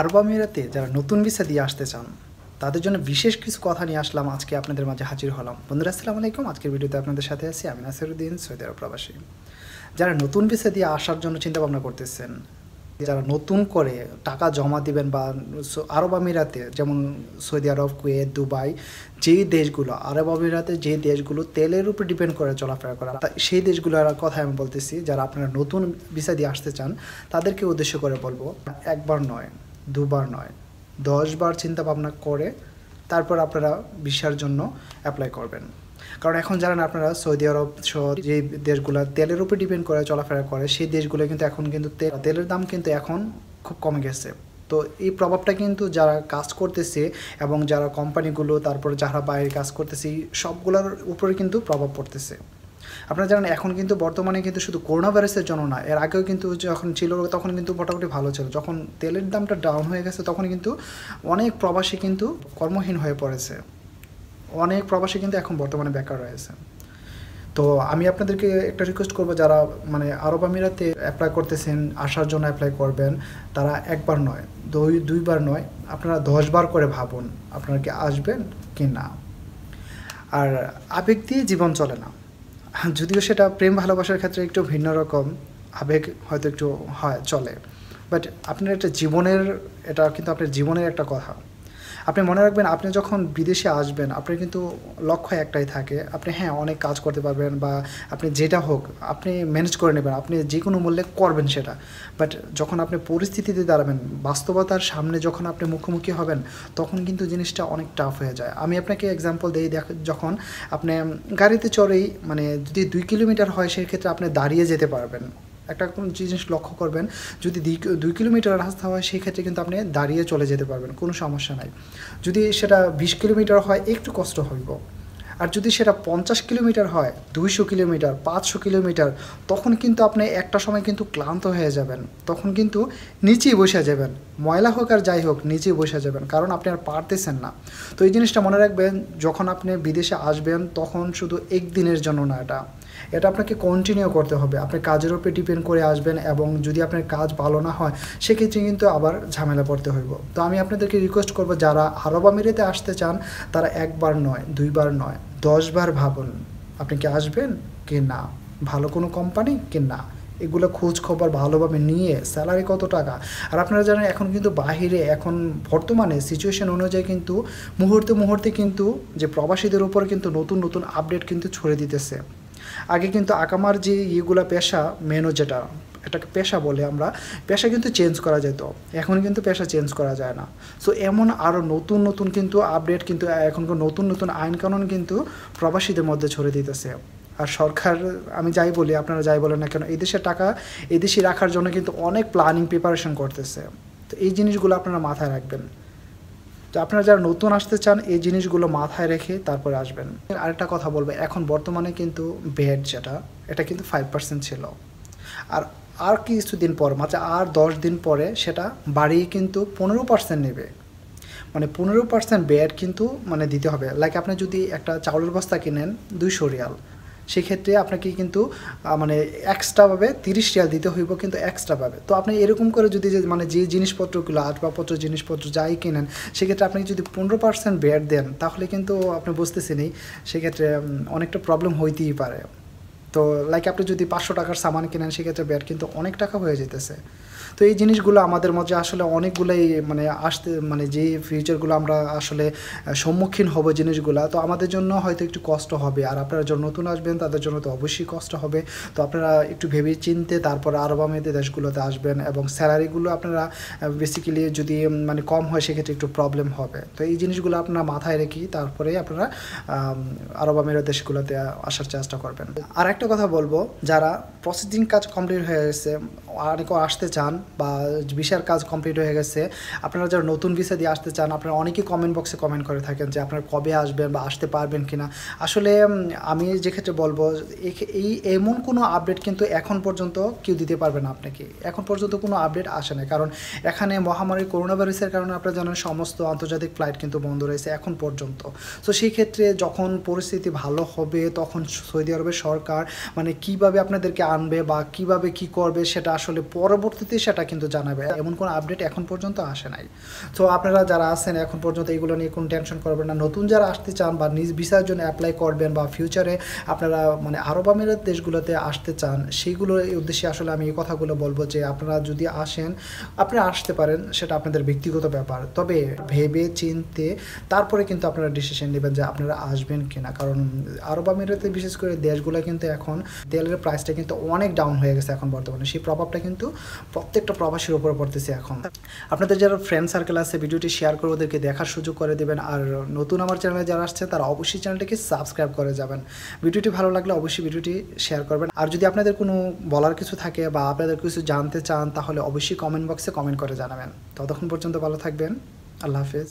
আরব আমিরাতে যারা নতুন ভিসা দিয়ে আসতে চান তাদের জন্য বিশেষ কিছু কথা নিয়ে আসলাম আজকে আপনাদের মাঝে হাজির হলাম বন্ধুরা আসসালামু আলাইকুম আজকের ভিডিওতে আপনাদের সাথে আছি আমি নাসিরুদ্দিন সৈয়দ আরব প্রবাসী যারা নতুন ভিসা দিয়ে আসার জন্য চিন্তা ভাবনা করতেছেন যারা নতুন করে টাকা জমা দিবেন বা আরব আমিরাতে যেমন সৌদি আরব কুয়েত দুবাই যেই দেশগুলো আরব আমিরাতে যে দেশগুলো তেলের উপর ডিপেন্ড করে চলাফেরা করা সেই দেশগুলোর কথা আমি বলতেছি যারা আপনারা নতুন ভিসা দিয়ে আসতে চান তাদেরকে উদ্দেশ্য করে বলবো একবার নয় দুবার নয় দশবার চিন্তা ভাবনা করে তারপর আপনারা ভিসার জন্য অ্যাপ্লাই করবেন কারণ এখন জানেন আপনারা সৌদি আরব সহ যে দেশগুলো তেলের উপর ডিপেন্ড করে চলাফেরা করে সেই দেশগুলো কিন্তু এখন কিন্তু তেলের দাম কিন্তু এখন খুব কমে গেছে তো এই প্রভাবটা কিন্তু যারা কাজ করতেছে এবং যারা কোম্পানিগুলো তারপর যারা বাইরে কাজ করতেছে সবগুলোর উপরে কিন্তু প্রভাব পড়তেছে আপনারা জানেন এখন কিন্তু বর্তমানে কিন্তু শুধু করোনা ভাইরাসের জন্য না এর আগেও কিন্তু যখন ছিল তখন কিন্তু মোটামুটি ভালো ছিল যখন তেলের দামটা ডাউন হয়ে গেছে তখন কিন্তু অনেক প্রবাসী কিন্তু কর্মহীন হয়ে পড়েছে অনেক প্রবাসী কিন্তু এখন বর্তমানে বেকার রয়েছে তো আমি আপনাদেরকে একটা রিকোয়েস্ট করবো যারা মানে আরব আমিরাতে অ্যাপ্লাই করতেছেন আসার জন্য অ্যাপ্লাই করবেন তারা একবার নয় দুই দুইবার নয় আপনারা দশবার করে ভাবুন আপনারা কি আসবেন কি না আর আবেগ দিয়ে জীবন চলে না হ্যাঁ, যদিও সেটা প্রেম ভালোবাসার ক্ষেত্রে একটু ভিন্ন রকম আবেগ হয়তো একটু হয় চলে বাট আপনার একটা জীবনের এটা কিন্তু আপনার জীবনের একটা কথা আপনি মনে রাখবেন আপনি যখন বিদেশে আসবেন আপনার কিন্তু লক্ষ্য একটাই থাকে আপনি হ্যাঁ অনেক কাজ করতে পারবেন বা আপনি যেটা হোক আপনি ম্যানেজ করে নেবেন আপনি যে কোনো মূল্যে করবেন সেটা বাট যখন আপনি পরিস্থিতিতে দাঁড়াবেন বাস্তবতার সামনে যখন আপনি মুখোমুখি হবেন তখন কিন্তু জিনিসটা অনেক টাফ হয়ে যায় আমি আপনাকে এক্সাম্পল দিই দেখ যখন আপনি গাড়িতে চড়েই মানে যদি দুই কিলোমিটার হয় সেক্ষেত্রে আপনি দাঁড়িয়ে যেতে পারবেন একটা কোনো জিনিস লক্ষ্য করবেন যদি দুই কিলোমিটার রাস্তা হয় সেই ক্ষেত্রে কিন্তু আপনি দাঁড়িয়ে চলে যেতে পারবেন কোনো সমস্যা নাই যদি সেটা বিশ কিলোমিটার হয় একটু কষ্ট হইব আর যদি সেটা পঞ্চাশ কিলোমিটার হয় দুইশো কিলোমিটার পাঁচশো কিলোমিটার তখন কিন্তু আপনি একটা সময় কিন্তু ক্লান্ত হয়ে যাবেন তখন কিন্তু নিচেই বসে যাবেন ময়লা হোক আর যাই হোক নিচেই বসে যাবেন কারণ আপনি আর পারতেছেন না তো এই জিনিসটা মনে রাখবেন যখন আপনি বিদেশে আসবেন তখন শুধু একদিনের জন্য না এটা এটা আপনাকে কন্টিনিউ করতে হবে আপনি কাজের উপরে ডিপেন্ড করে আসবেন এবং যদি আপনার কাজ ভালো না হয় সেক্ষেত্রে কিন্তু আবার ঝামেলা পড়তে হইব তো আমি আপনাদেরকে রিকোয়েস্ট করব যারা আরব আমিরাতে আসতে চান তারা একবার নয় দুইবার নয় দশবার ভাবুন আপনি কি আসবেন কি না ভালো কোনো কোম্পানি কি না এগুলো খোঁজ খবর ভালোভাবে নিয়ে স্যালারি কত টাকা আর আপনারা জানেন এখন কিন্তু বাহিরে এখন বর্তমানে সিচুয়েশন অনুযায়ী কিন্তু মুহূর্তে মুহূর্তে কিন্তু যে প্রবাসীদের উপর কিন্তু নতুন নতুন আপডেট কিন্তু ছড়ে দিতেছে আগে কিন্তু আঁকামার যে ইয়েগুলো পেশা মেনও যেটা এটাকে পেশা বলে আমরা পেশা কিন্তু চেঞ্জ করা যেত এখন কিন্তু পেশা চেঞ্জ করা যায় না সো এমন আরও নতুন নতুন কিন্তু আপডেট কিন্তু এখনকার নতুন নতুন আইনকানুন কিন্তু প্রবাসীদের মধ্যে ছড়ে দিতেছে আর সরকার আমি যাই বলি আপনারা যাই বলেন না কেন এই টাকা এই দেশে রাখার জন্য কিন্তু অনেক প্ল্যানিং প্রিপারেশন করতেছে তো এই জিনিসগুলো আপনারা মাথায় রাখবেন তো আপনারা যারা নতুন আসতে চান এই জিনিসগুলো মাথায় রেখে তারপরে আসবেন আরেকটা কথা বলবে এখন বর্তমানে কিন্তু বেড যেটা এটা কিন্তু ফাইভ পার্সেন্ট ছিল আর আর কিছুদিন পর মাত্র আর দশ দিন পরে সেটা বাড়িয়ে কিন্তু পনেরো পার্সেন্ট নেবে মানে পনেরো পার্সেন্ট বেড কিন্তু মানে দিতে হবে লাইক আপনি যদি একটা চাউলের বস্তা কিনেন দুইশো রিয়াল সেক্ষেত্রে আপনাকে কিন্তু মানে এক্সট্রাভাবে তিরিশ রিয়াল দিতে হইব কিন্তু এক্সট্রাভাবে তো আপনি এরকম করে যদি যে মানে যে জিনিসপত্রগুলো আসবাবপত্র জিনিসপত্র যাই কেনেন সেক্ষেত্রে আপনি যদি পনেরো পার্সেন্ট ব্যাট দেন তাহলে কিন্তু আপনি বুঝতেছেনই সেক্ষেত্রে অনেকটা প্রবলেম হইতেই পারে তো লাইক আপনি যদি পাঁচশো টাকার সামান কেনেন সেক্ষেত্রে ব্যাট কিন্তু অনেক টাকা হয়ে যেতেছে তো এই জিনিসগুলো আমাদের মধ্যে আসলে অনেকগুলোই মানে আসতে মানে যে ফিউচারগুলো আমরা আসলে সম্মুখীন হব জিনিসগুলো তো আমাদের জন্য হয়তো একটু কষ্ট হবে আর আপনারা যারা নতুন আসবেন তাদের জন্য তো অবশ্যই কষ্ট হবে তো আপনারা একটু ভেবে চিনতে তারপর আরব আমেদের দেশগুলোতে আসবেন এবং স্যালারিগুলো আপনারা বেসিক্যালি যদি মানে কম হয় সেক্ষেত্রে একটু প্রবলেম হবে তো এই জিনিসগুলো আপনারা মাথায় রেখি তারপরে আপনারা আরব আমের দেশগুলোতে আসার চেষ্টা করবেন আর একটা একটা কথা বলবো যারা প্রসেসিং কাজ কমপ্লিট হয়ে গেছে অনেকে আসতে চান বা ভিসার কাজ কমপ্লিট হয়ে গেছে আপনারা যারা নতুন ভিসা দিয়ে আসতে চান আপনারা অনেকে কমেন্ট বক্সে কমেন্ট করে থাকেন যে আপনারা কবে আসবেন বা আসতে পারবেন কিনা আসলে আমি যে ক্ষেত্রে বলবো এই এমন কোনো আপডেট কিন্তু এখন পর্যন্ত কেউ দিতে পারবে না আপনাকে এখন পর্যন্ত কোনো আপডেট আসে না কারণ এখানে মহামারী করোনা ভাইরাসের কারণে আপনারা জানেন সমস্ত আন্তর্জাতিক ফ্লাইট কিন্তু বন্ধ রয়েছে এখন পর্যন্ত তো সেই ক্ষেত্রে যখন পরিস্থিতি ভালো হবে তখন সৌদি আরবের সরকার মানে কিভাবে আপনাদেরকে আনবে বা কিভাবে কি করবে সেটা আসলে পরবর্তীতে সেটা কিন্তু জানাবে এমন কোনো আপডেট এখন পর্যন্ত আসে নাই তো আপনারা যারা আছেন এখন পর্যন্ত এগুলো নিয়ে কোনো টেনশন করবেন না নতুন যারা আসতে চান বা নিজ ভিসার জন্য অ্যাপ্লাই করবেন বা ফিউচারে আপনারা মানে আরব আমিরাত দেশগুলোতে আসতে চান সেইগুলোর উদ্দেশ্যে আসলে আমি এই কথাগুলো বলবো যে আপনারা যদি আসেন আপনি আসতে পারেন সেটা আপনাদের ব্যক্তিগত ব্যাপার তবে ভেবে চিনতে তারপরে কিন্তু আপনারা ডিসিশন নেবেন যে আপনারা আসবেন কিনা কারণ আরব আমিরাতে বিশেষ করে দেশগুলো কিন্তু এখন এখন তেলের প্রাইসটা কিন্তু অনেক ডাউন হয়ে গেছে এখন বর্তমানে সেই প্রভাবটা কিন্তু প্রত্যেকটা প্রবাসীর উপরে পড়তেছে এখন আপনাদের যারা ফ্রেন্ড সার্কেল আছে ভিডিওটি শেয়ার করে ওদেরকে দেখার সুযোগ করে দেবেন আর নতুন আমার চ্যানেলে যারা আসছে তারা অবশ্যই চ্যানেলটিকে সাবস্ক্রাইব করে যাবেন ভিডিওটি ভালো লাগলে অবশ্যই ভিডিওটি শেয়ার করবেন আর যদি আপনাদের কোনো বলার কিছু থাকে বা আপনাদের কিছু জানতে চান তাহলে অবশ্যই কমেন্ট বক্সে কমেন্ট করে জানাবেন ততক্ষণ পর্যন্ত ভালো থাকবেন আল্লাহ হাফেজ